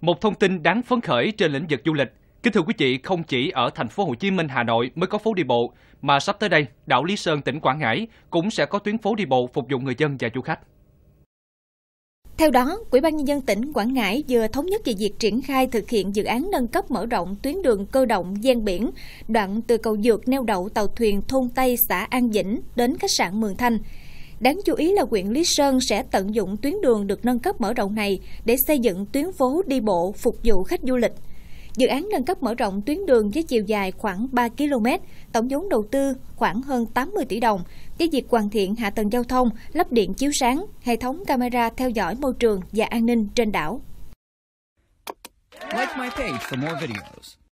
Một thông tin đáng phấn khởi trên lĩnh vực du lịch. Kính thưa quý vị, không chỉ ở thành phố Hồ Chí Minh, Hà Nội mới có phố đi bộ, mà sắp tới đây, đảo Lý Sơn, tỉnh Quảng Ngãi cũng sẽ có tuyến phố đi bộ phục vụ người dân và du khách. Theo đó, Ủy ban nhân dân tỉnh Quảng Ngãi vừa thống nhất về việc triển khai thực hiện dự án nâng cấp mở rộng tuyến đường cơ động gian biển, đoạn từ cầu Dược neo đậu tàu thuyền thôn Tây xã An Dĩnh đến khách sạn Mường Thanh. Đáng chú ý là huyện Lý Sơn sẽ tận dụng tuyến đường được nâng cấp mở rộng này để xây dựng tuyến phố đi bộ phục vụ khách du lịch. Dự án nâng cấp mở rộng tuyến đường với chiều dài khoảng 3 km, tổng vốn đầu tư khoảng hơn 80 tỷ đồng, với việc hoàn thiện hạ tầng giao thông, lắp điện chiếu sáng, hệ thống camera theo dõi môi trường và an ninh trên đảo. Like my page for more videos.